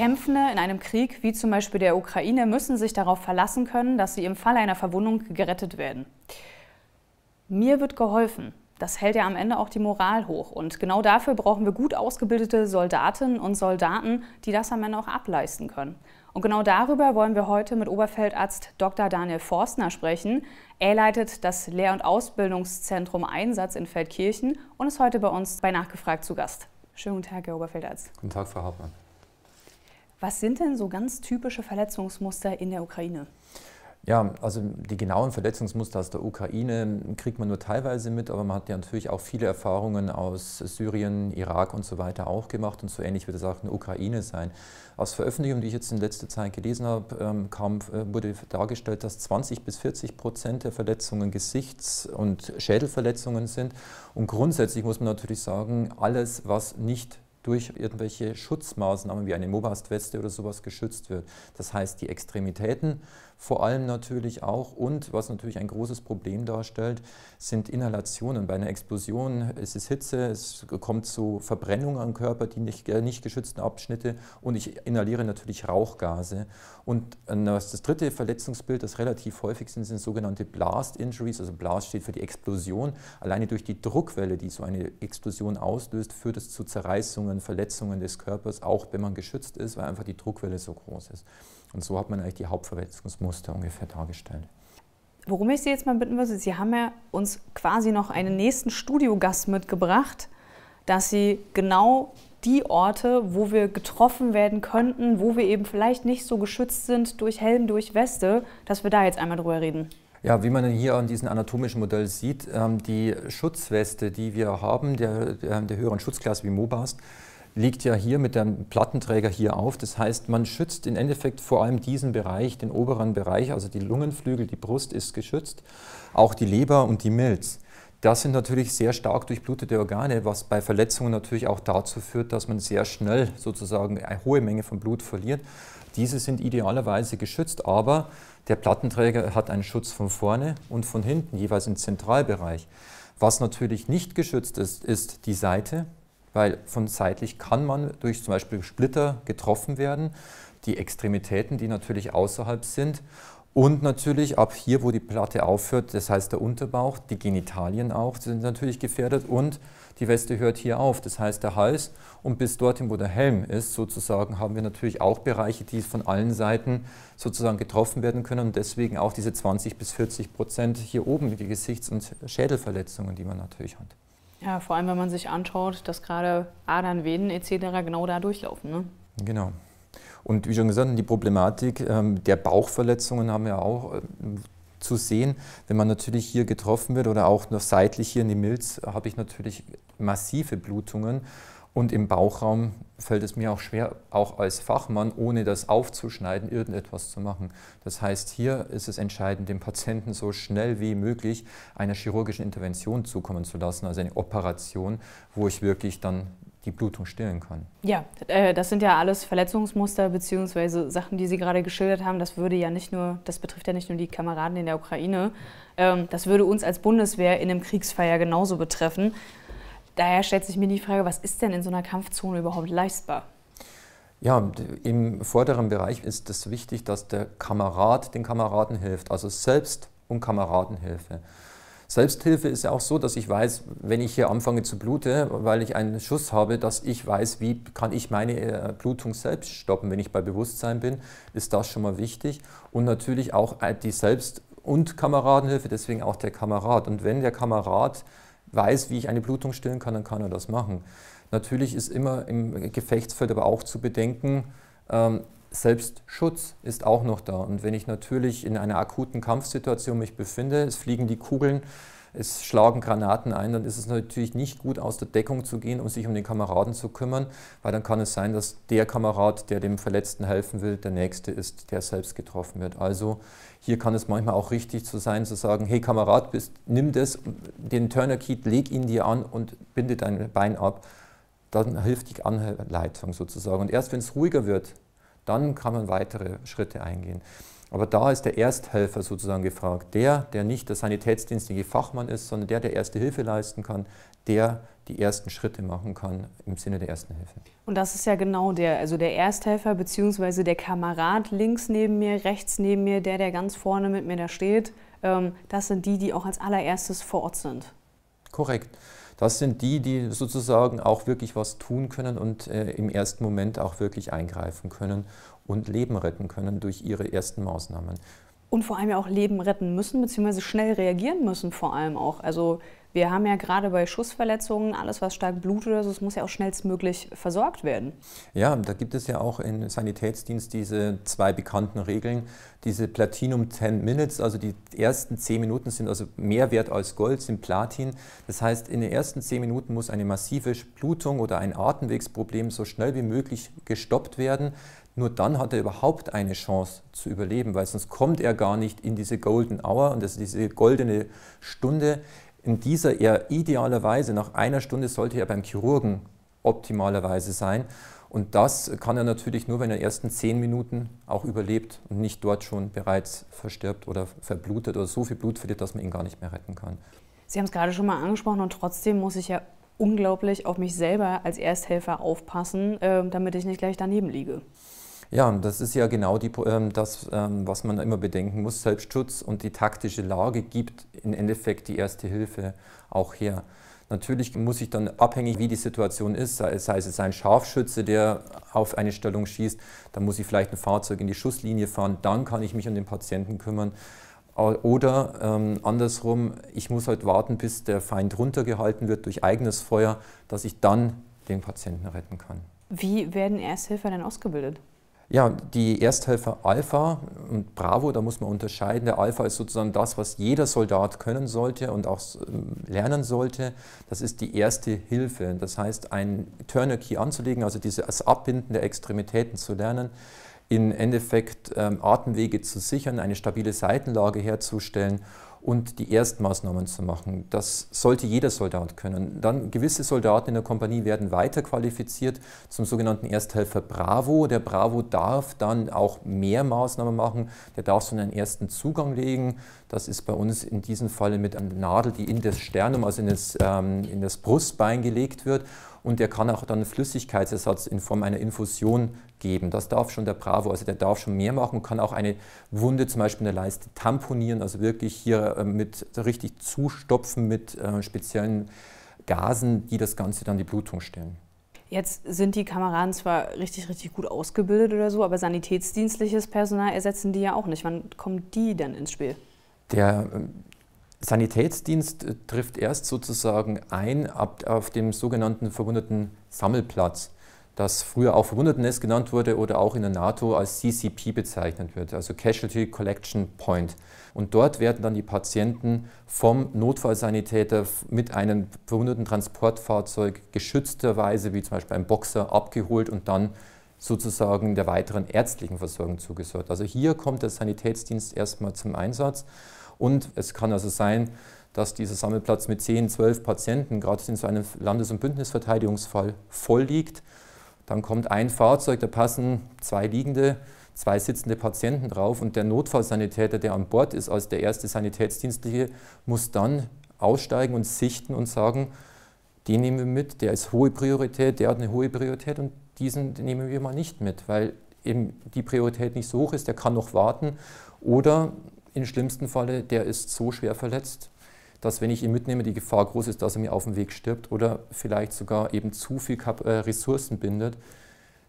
Kämpfende in einem Krieg wie zum Beispiel der Ukraine müssen sich darauf verlassen können, dass sie im Fall einer Verwundung gerettet werden. Mir wird geholfen. Das hält ja am Ende auch die Moral hoch. Und genau dafür brauchen wir gut ausgebildete Soldatinnen und Soldaten, die das am Ende auch ableisten können. Und genau darüber wollen wir heute mit Oberfeldarzt Dr. Daniel Forstner sprechen. Er leitet das Lehr- und Ausbildungszentrum Einsatz in Feldkirchen und ist heute bei uns bei Nachgefragt zu Gast. Schönen guten Tag, Herr Oberfeldarzt. Guten Tag, Frau Hauptmann. Was sind denn so ganz typische Verletzungsmuster in der Ukraine? Ja, also die genauen Verletzungsmuster aus der Ukraine kriegt man nur teilweise mit, aber man hat ja natürlich auch viele Erfahrungen aus Syrien, Irak und so weiter auch gemacht und so ähnlich wird es auch in der Ukraine sein. Aus Veröffentlichungen, die ich jetzt in letzter Zeit gelesen habe, ähm, kam, äh, wurde dargestellt, dass 20 bis 40 Prozent der Verletzungen Gesichts- und Schädelverletzungen sind und grundsätzlich muss man natürlich sagen, alles, was nicht durch irgendwelche Schutzmaßnahmen wie eine Mobastweste oder sowas geschützt wird. Das heißt, die Extremitäten vor allem natürlich auch und was natürlich ein großes Problem darstellt, sind Inhalationen. Bei einer Explosion ist es Hitze, es kommt zu Verbrennungen am Körper, die nicht, äh, nicht geschützten Abschnitte und ich inhaliere natürlich Rauchgase. Und äh, das dritte Verletzungsbild, das relativ häufig sind, sind sogenannte Blast Injuries, also Blast steht für die Explosion. Alleine durch die Druckwelle, die so eine Explosion auslöst, führt es zu Zerreißungen, Verletzungen des Körpers, auch wenn man geschützt ist, weil einfach die Druckwelle so groß ist. Und so hat man eigentlich die Hauptverletzungsmuster. Muster ungefähr dargestellt. Worum ich Sie jetzt mal bitten würde, Sie haben ja uns quasi noch einen nächsten Studiogast mitgebracht, dass Sie genau die Orte, wo wir getroffen werden könnten, wo wir eben vielleicht nicht so geschützt sind durch Helm, durch Weste, dass wir da jetzt einmal drüber reden. Ja, wie man hier an diesem anatomischen Modell sieht, ähm, die Schutzweste, die wir haben, der, der höheren Schutzklasse wie MOBAST, liegt ja hier mit dem Plattenträger hier auf. Das heißt, man schützt im Endeffekt vor allem diesen Bereich, den oberen Bereich, also die Lungenflügel, die Brust ist geschützt, auch die Leber und die Milz. Das sind natürlich sehr stark durchblutete Organe, was bei Verletzungen natürlich auch dazu führt, dass man sehr schnell sozusagen eine hohe Menge von Blut verliert. Diese sind idealerweise geschützt, aber der Plattenträger hat einen Schutz von vorne und von hinten, jeweils im Zentralbereich. Was natürlich nicht geschützt ist, ist die Seite, weil von seitlich kann man durch zum Beispiel Splitter getroffen werden, die Extremitäten, die natürlich außerhalb sind und natürlich ab hier, wo die Platte aufhört, das heißt der Unterbauch, die Genitalien auch sind natürlich gefährdet und die Weste hört hier auf, das heißt der Hals und bis dorthin, wo der Helm ist, sozusagen haben wir natürlich auch Bereiche, die von allen Seiten sozusagen getroffen werden können und deswegen auch diese 20 bis 40 Prozent hier oben, die Gesichts- und Schädelverletzungen, die man natürlich hat. Ja, vor allem, wenn man sich anschaut, dass gerade Adern, Venen etc. genau da durchlaufen. Ne? Genau. Und wie schon gesagt, die Problematik ähm, der Bauchverletzungen haben wir auch äh, zu sehen. Wenn man natürlich hier getroffen wird oder auch nur seitlich hier in die Milz, habe ich natürlich massive Blutungen. Und im Bauchraum fällt es mir auch schwer, auch als Fachmann, ohne das aufzuschneiden, irgendetwas zu machen. Das heißt, hier ist es entscheidend, dem Patienten so schnell wie möglich einer chirurgischen Intervention zukommen zu lassen, also eine Operation, wo ich wirklich dann die Blutung stillen kann. Ja, äh, das sind ja alles Verletzungsmuster bzw. Sachen, die Sie gerade geschildert haben. Das würde ja nicht nur, das betrifft ja nicht nur die Kameraden in der Ukraine, ähm, das würde uns als Bundeswehr in einem Kriegsfeier genauso betreffen. Daher stellt sich mir die Frage, was ist denn in so einer Kampfzone überhaupt leistbar? Ja, im vorderen Bereich ist es wichtig, dass der Kamerad den Kameraden hilft, also Selbst- und Kameradenhilfe. Selbsthilfe ist ja auch so, dass ich weiß, wenn ich hier anfange zu bluten, weil ich einen Schuss habe, dass ich weiß, wie kann ich meine äh, Blutung selbst stoppen, wenn ich bei Bewusstsein bin, ist das schon mal wichtig. Und natürlich auch äh, die Selbst- und Kameradenhilfe, deswegen auch der Kamerad. Und wenn der Kamerad weiß, wie ich eine Blutung stillen kann, dann kann er das machen. Natürlich ist immer im Gefechtsfeld aber auch zu bedenken, ähm, selbst Schutz ist auch noch da. Und wenn ich natürlich in einer akuten Kampfsituation mich befinde, es fliegen die Kugeln, es schlagen Granaten ein, dann ist es natürlich nicht gut, aus der Deckung zu gehen um sich um den Kameraden zu kümmern, weil dann kann es sein, dass der Kamerad, der dem Verletzten helfen will, der Nächste ist, der selbst getroffen wird. Also hier kann es manchmal auch richtig zu sein, zu sagen, hey Kamerad, bist, nimm das, den Turner Kit, leg ihn dir an und binde dein Bein ab. Dann hilft die Anleitung sozusagen. Und erst wenn es ruhiger wird, dann kann man weitere Schritte eingehen. Aber da ist der Ersthelfer sozusagen gefragt. Der, der nicht der sanitätsdienstliche Fachmann ist, sondern der, der erste Hilfe leisten kann, der die ersten Schritte machen kann im Sinne der ersten Hilfe. Und das ist ja genau der, also der Ersthelfer bzw. der Kamerad links neben mir, rechts neben mir, der, der ganz vorne mit mir da steht, ähm, das sind die, die auch als allererstes vor Ort sind. Korrekt. Das sind die, die sozusagen auch wirklich was tun können und äh, im ersten Moment auch wirklich eingreifen können und Leben retten können durch ihre ersten Maßnahmen. Und vor allem ja auch Leben retten müssen, beziehungsweise schnell reagieren müssen vor allem auch. Also wir haben ja gerade bei Schussverletzungen, alles was stark blutet, oder so, es muss ja auch schnellstmöglich versorgt werden. Ja, da gibt es ja auch im Sanitätsdienst diese zwei bekannten Regeln, diese Platinum 10 Minutes, also die ersten 10 Minuten sind also mehr wert als Gold, sind Platin. Das heißt, in den ersten 10 Minuten muss eine massive Blutung oder ein Atemwegsproblem so schnell wie möglich gestoppt werden. Nur dann hat er überhaupt eine Chance zu überleben, weil sonst kommt er gar nicht in diese Golden Hour und das ist diese goldene Stunde, in dieser er idealerweise nach einer Stunde sollte er beim Chirurgen optimalerweise sein. Und das kann er natürlich nur, wenn er in den ersten zehn Minuten auch überlebt und nicht dort schon bereits verstirbt oder verblutet oder so viel Blut verliert, dass man ihn gar nicht mehr retten kann. Sie haben es gerade schon mal angesprochen und trotzdem muss ich ja unglaublich auf mich selber als Ersthelfer aufpassen, ähm, damit ich nicht gleich daneben liege. Ja, das ist ja genau die, ähm, das, ähm, was man immer bedenken muss. Selbstschutz und die taktische Lage gibt im Endeffekt die erste Hilfe auch her. Natürlich muss ich dann abhängig, wie die Situation ist, sei, sei es ein Scharfschütze, der auf eine Stellung schießt, dann muss ich vielleicht ein Fahrzeug in die Schusslinie fahren, dann kann ich mich um den Patienten kümmern. Oder ähm, andersrum, ich muss halt warten, bis der Feind runtergehalten wird durch eigenes Feuer, dass ich dann den Patienten retten kann. Wie werden Ersthilfer denn ausgebildet? Ja, die Ersthelfer Alpha und Bravo, da muss man unterscheiden. Der Alpha ist sozusagen das, was jeder Soldat können sollte und auch ähm, lernen sollte. Das ist die erste Hilfe. Das heißt, ein Tourniquet anzulegen, also dieses Abbinden der Extremitäten zu lernen, im Endeffekt ähm, Atemwege zu sichern, eine stabile Seitenlage herzustellen und die Erstmaßnahmen zu machen. Das sollte jeder Soldat können. Dann gewisse Soldaten in der Kompanie werden weiter qualifiziert zum sogenannten Ersthelfer Bravo. Der Bravo darf dann auch mehr Maßnahmen machen. Der darf so einen ersten Zugang legen. Das ist bei uns in diesem Falle mit einer Nadel, die in das Sternum, also in das, ähm, in das Brustbein gelegt wird und der kann auch dann Flüssigkeitsersatz in Form einer Infusion geben. Das darf schon der Bravo, also der darf schon mehr machen und kann auch eine Wunde zum Beispiel in der Leiste tamponieren, also wirklich hier äh, mit richtig zustopfen mit äh, speziellen Gasen, die das Ganze dann die Blutung stellen. Jetzt sind die Kameraden zwar richtig, richtig gut ausgebildet oder so, aber sanitätsdienstliches Personal ersetzen die ja auch nicht. Wann kommen die denn ins Spiel? Der Sanitätsdienst äh, trifft erst sozusagen ein ab, auf dem sogenannten verwundeten Sammelplatz, das früher auch Verwundetenes genannt wurde oder auch in der NATO als CCP bezeichnet wird, also Casualty Collection Point. Und dort werden dann die Patienten vom Notfallsanitäter mit einem verwundeten Transportfahrzeug geschützterweise, wie zum Beispiel einem Boxer, abgeholt und dann sozusagen der weiteren ärztlichen Versorgung zugesorgt. Also hier kommt der Sanitätsdienst erstmal zum Einsatz. Und es kann also sein, dass dieser Sammelplatz mit 10, 12 Patienten gerade in so einem Landes- und Bündnisverteidigungsfall voll liegt. Dann kommt ein Fahrzeug, da passen zwei liegende, zwei sitzende Patienten drauf und der Notfallsanitäter, der an Bord ist, als der erste Sanitätsdienstliche, muss dann aussteigen und sichten und sagen, den nehmen wir mit, der ist hohe Priorität, der hat eine hohe Priorität und diesen nehmen wir mal nicht mit, weil eben die Priorität nicht so hoch ist, der kann noch warten. Oder im schlimmsten Falle, der ist so schwer verletzt, dass wenn ich ihn mitnehme, die Gefahr groß ist, dass er mir auf dem Weg stirbt oder vielleicht sogar eben zu viel Kap äh, Ressourcen bindet,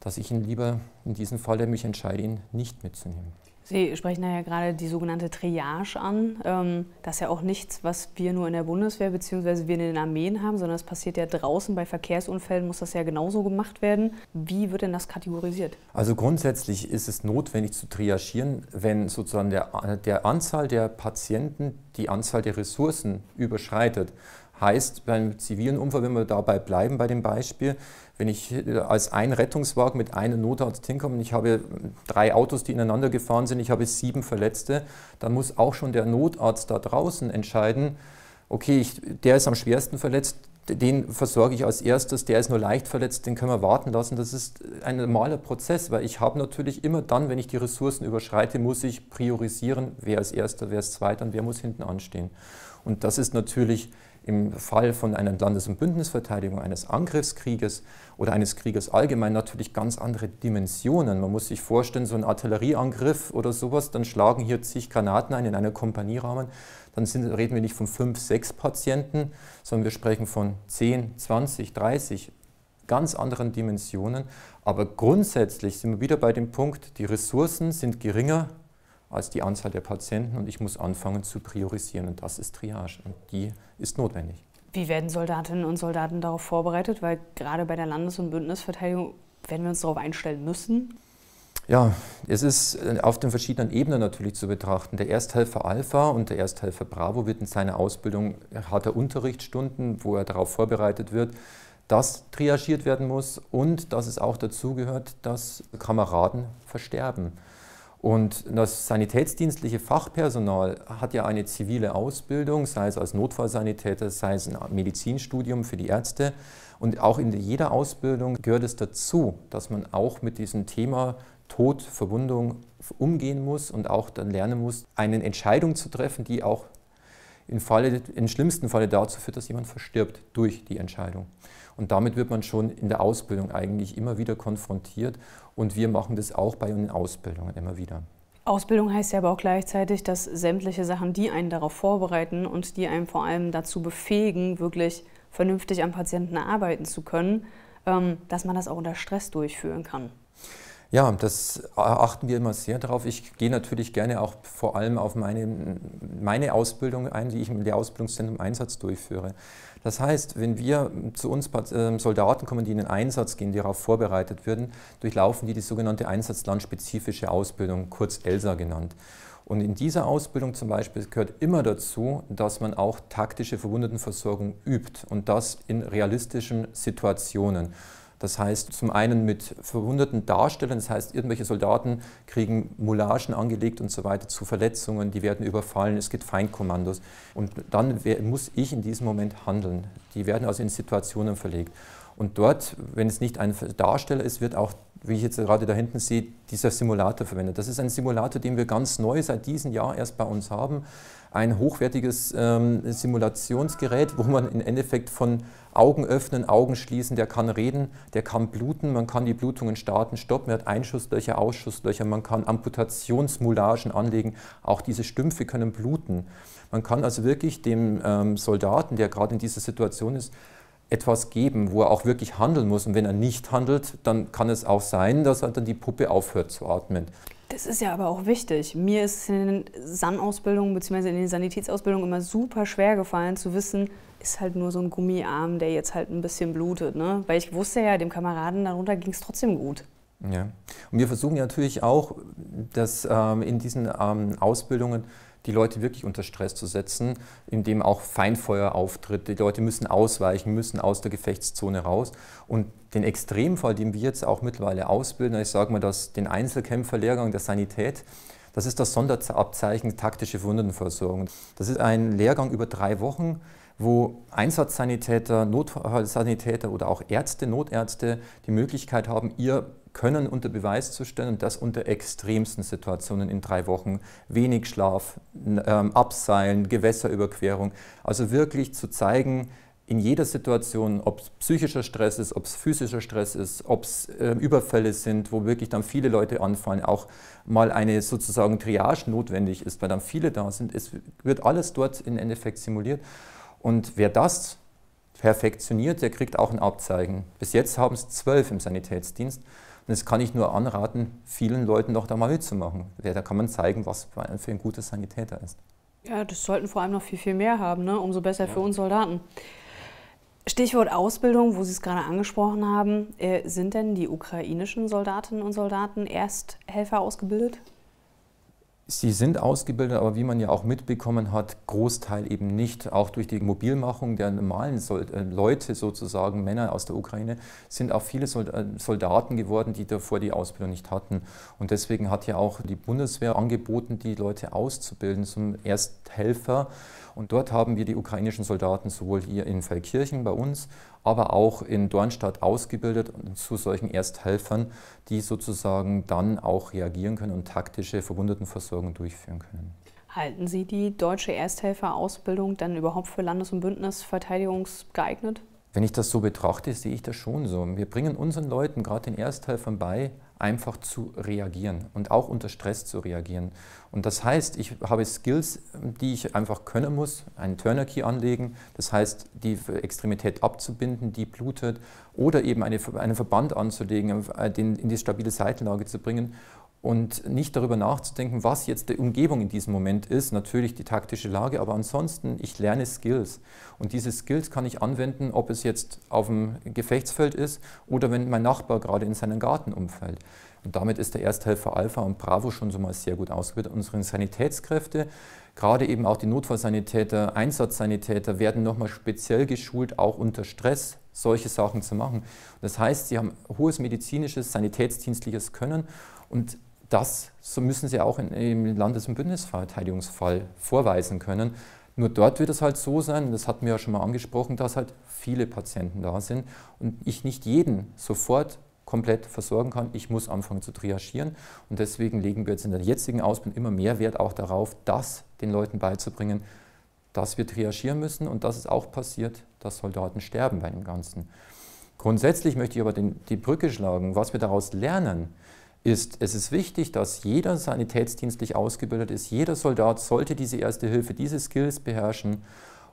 dass ich ihn lieber in diesem Fall mich entscheide, ihn nicht mitzunehmen. Sie sprechen ja gerade die sogenannte Triage an. Ähm, das ist ja auch nichts, was wir nur in der Bundeswehr bzw. wir in den Armeen haben, sondern das passiert ja draußen. Bei Verkehrsunfällen muss das ja genauso gemacht werden. Wie wird denn das kategorisiert? Also grundsätzlich ist es notwendig zu triagieren, wenn sozusagen der, der Anzahl der Patienten die Anzahl der Ressourcen überschreitet. Heißt, beim zivilen Unfall, wenn wir dabei bleiben bei dem Beispiel, wenn ich äh, als ein Rettungswagen mit einem Notarzt hinkomme und ich habe drei Autos, die ineinander gefahren sind, ich habe sieben Verletzte, dann muss auch schon der Notarzt da draußen entscheiden, okay, ich, der ist am schwersten verletzt, den versorge ich als erstes, der ist nur leicht verletzt, den können wir warten lassen. Das ist ein normaler Prozess, weil ich habe natürlich immer dann, wenn ich die Ressourcen überschreite, muss ich priorisieren, wer als erster, wer als zweiter und wer muss hinten anstehen. Und das ist natürlich im Fall von einer Landes- und Bündnisverteidigung, eines Angriffskrieges oder eines Krieges allgemein natürlich ganz andere Dimensionen. Man muss sich vorstellen, so ein Artillerieangriff oder sowas, dann schlagen hier zig Granaten ein in einer Kompanierahmen, dann sind, reden wir nicht von fünf, sechs Patienten, sondern wir sprechen von zehn, zwanzig, dreißig ganz anderen Dimensionen. Aber grundsätzlich sind wir wieder bei dem Punkt, die Ressourcen sind geringer als die Anzahl der Patienten und ich muss anfangen zu priorisieren. Und das ist Triage und die ist notwendig. Wie werden Soldatinnen und Soldaten darauf vorbereitet? Weil gerade bei der Landes- und Bündnisverteidigung werden wir uns darauf einstellen müssen. Ja, es ist äh, auf den verschiedenen Ebenen natürlich zu betrachten. Der Ersthelfer Alpha und der Ersthelfer Bravo wird in seiner Ausbildung, äh, hat er Unterrichtsstunden, wo er darauf vorbereitet wird, dass triagiert werden muss und dass es auch dazu gehört, dass Kameraden versterben. Und das sanitätsdienstliche Fachpersonal hat ja eine zivile Ausbildung, sei es als Notfallsanitäter, sei es ein Medizinstudium für die Ärzte. Und auch in jeder Ausbildung gehört es dazu, dass man auch mit diesem Thema Tod, Verwundung umgehen muss und auch dann lernen muss, eine Entscheidung zu treffen, die auch im, Falle, im schlimmsten Falle dazu führt, dass jemand verstirbt durch die Entscheidung. Und damit wird man schon in der Ausbildung eigentlich immer wieder konfrontiert. Und wir machen das auch bei den Ausbildungen immer wieder. Ausbildung heißt ja aber auch gleichzeitig, dass sämtliche Sachen, die einen darauf vorbereiten und die einem vor allem dazu befähigen, wirklich vernünftig am Patienten arbeiten zu können, ähm, dass man das auch unter Stress durchführen kann. Ja, das achten wir immer sehr darauf. Ich gehe natürlich gerne auch vor allem auf meine, meine Ausbildung ein, die ich im Ausbildungszentrum Einsatz durchführe. Das heißt, wenn wir zu uns ähm, Soldaten kommen, die in den Einsatz gehen, die darauf vorbereitet werden, durchlaufen die die sogenannte einsatzlandspezifische Ausbildung, kurz ELSA genannt. Und in dieser Ausbildung zum Beispiel gehört immer dazu, dass man auch taktische Verwundetenversorgung übt und das in realistischen Situationen. Das heißt, zum einen mit verwundeten Darstellern, das heißt, irgendwelche Soldaten kriegen Moulagen angelegt und so weiter zu Verletzungen, die werden überfallen, es gibt Feindkommandos. Und dann muss ich in diesem Moment handeln. Die werden also in Situationen verlegt. Und dort, wenn es nicht ein Darsteller ist, wird auch, wie ich jetzt gerade da hinten sehe, dieser Simulator verwendet. Das ist ein Simulator, den wir ganz neu seit diesem Jahr erst bei uns haben. Ein hochwertiges ähm, Simulationsgerät, wo man im Endeffekt von Augen öffnen, Augen schließen, der kann reden, der kann bluten, man kann die Blutungen starten, stoppen, man hat Einschusslöcher, Ausschusslöcher, man kann Amputationsmoulagen anlegen, auch diese Stümpfe können bluten. Man kann also wirklich dem ähm, Soldaten, der gerade in dieser Situation ist, etwas geben, wo er auch wirklich handeln muss. Und wenn er nicht handelt, dann kann es auch sein, dass dann die Puppe aufhört zu atmen. Das ist ja aber auch wichtig. Mir ist in den san bzw. in den Sanitätsausbildungen immer super schwer gefallen zu wissen, ist halt nur so ein Gummiarm, der jetzt halt ein bisschen blutet. Ne? Weil ich wusste ja, dem Kameraden darunter ging es trotzdem gut. Ja. Und wir versuchen ja natürlich auch, dass ähm, in diesen ähm, Ausbildungen die Leute wirklich unter Stress zu setzen, indem auch Feinfeuer auftritt. Die Leute müssen ausweichen, müssen aus der Gefechtszone raus. Und den Extremfall, den wir jetzt auch mittlerweile ausbilden, ich sage mal, dass den Einzelkämpferlehrgang der Sanität, das ist das Sonderabzeichen taktische Wundenversorgung. Das ist ein Lehrgang über drei Wochen, wo Einsatzsanitäter, Notfallsanitäter oder auch Ärzte, Notärzte die Möglichkeit haben, ihr Können unter Beweis zu stellen und das unter extremsten Situationen in drei Wochen. Wenig Schlaf, ähm, Abseilen, Gewässerüberquerung. Also wirklich zu zeigen, in jeder Situation, ob es psychischer Stress ist, ob es physischer Stress ist, ob es äh, Überfälle sind, wo wirklich dann viele Leute anfallen, auch mal eine sozusagen Triage notwendig ist, weil dann viele da sind. Es wird alles dort im Endeffekt simuliert. Und wer das perfektioniert, der kriegt auch ein Abzeichen. Bis jetzt haben es zwölf im Sanitätsdienst. Und das kann ich nur anraten, vielen Leuten noch da mal mitzumachen. Da kann man zeigen, was für ein guter Sanitäter ist. Ja, das sollten vor allem noch viel, viel mehr haben, ne? umso besser ja. für uns Soldaten. Stichwort Ausbildung, wo Sie es gerade angesprochen haben. Äh, sind denn die ukrainischen Soldatinnen und Soldaten Ersthelfer ausgebildet? Sie sind ausgebildet, aber wie man ja auch mitbekommen hat, Großteil eben nicht. Auch durch die Mobilmachung der normalen äh, Leute sozusagen, Männer aus der Ukraine, sind auch viele äh, Soldaten geworden, die davor die Ausbildung nicht hatten. Und deswegen hat ja auch die Bundeswehr angeboten, die Leute auszubilden zum Ersthelfer. Und dort haben wir die ukrainischen Soldaten sowohl hier in Feldkirchen bei uns aber auch in Dornstadt ausgebildet zu solchen Ersthelfern, die sozusagen dann auch reagieren können und taktische Verwundetenversorgung durchführen können. Halten Sie die deutsche Ersthelferausbildung dann überhaupt für Landes- und Bündnisverteidigungsgeeignet? Wenn ich das so betrachte, sehe ich das schon so. Wir bringen unseren Leuten, gerade den Ersthelfern bei, einfach zu reagieren und auch unter Stress zu reagieren. Und das heißt, ich habe Skills, die ich einfach können muss, einen Turner Key anlegen, das heißt, die Extremität abzubinden, die blutet, oder eben eine, einen Verband anzulegen, äh, den in die stabile Seitenlage zu bringen und nicht darüber nachzudenken, was jetzt die Umgebung in diesem Moment ist, natürlich die taktische Lage, aber ansonsten, ich lerne Skills. Und diese Skills kann ich anwenden, ob es jetzt auf dem Gefechtsfeld ist oder wenn mein Nachbar gerade in seinen Garten umfällt. Und damit ist der Ersthelfer Alpha und Bravo schon so mal sehr gut ausgebildet. Unsere Sanitätskräfte, gerade eben auch die Notfallsanitäter, Einsatzsanitäter werden nochmal speziell geschult, auch unter Stress solche Sachen zu machen. Das heißt, sie haben hohes medizinisches, sanitätsdienstliches Können und das so müssen sie auch in, im Landes- und Bündnisverteidigungsfall vorweisen können. Nur dort wird es halt so sein, das hatten wir ja schon mal angesprochen, dass halt viele Patienten da sind und ich nicht jeden sofort komplett versorgen kann. Ich muss anfangen zu triagieren und deswegen legen wir jetzt in der jetzigen Ausbildung immer mehr Wert auch darauf, das den Leuten beizubringen, dass wir triagieren müssen und dass es auch passiert, dass Soldaten sterben bei dem Ganzen. Grundsätzlich möchte ich aber den, die Brücke schlagen, was wir daraus lernen ist, es ist wichtig, dass jeder sanitätsdienstlich ausgebildet ist. Jeder Soldat sollte diese Erste Hilfe, diese Skills beherrschen.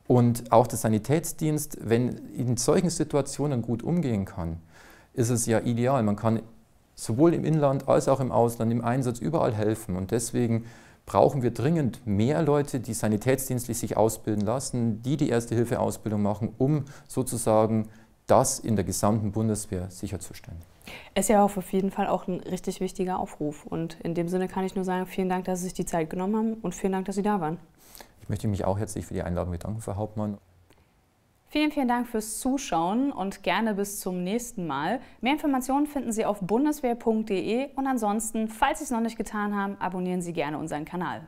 Und auch der Sanitätsdienst, wenn in solchen Situationen gut umgehen kann, ist es ja ideal. Man kann sowohl im Inland als auch im Ausland, im Einsatz überall helfen. Und deswegen brauchen wir dringend mehr Leute, die sanitätsdienstlich sich ausbilden lassen, die die Erste-Hilfe-Ausbildung machen, um sozusagen das in der gesamten Bundeswehr sicherzustellen. Ist ja auf jeden Fall auch ein richtig wichtiger Aufruf. Und in dem Sinne kann ich nur sagen, vielen Dank, dass Sie sich die Zeit genommen haben und vielen Dank, dass Sie da waren. Ich möchte mich auch herzlich für die Einladung bedanken, Frau Hauptmann. Vielen, vielen Dank fürs Zuschauen und gerne bis zum nächsten Mal. Mehr Informationen finden Sie auf bundeswehr.de und ansonsten, falls Sie es noch nicht getan haben, abonnieren Sie gerne unseren Kanal.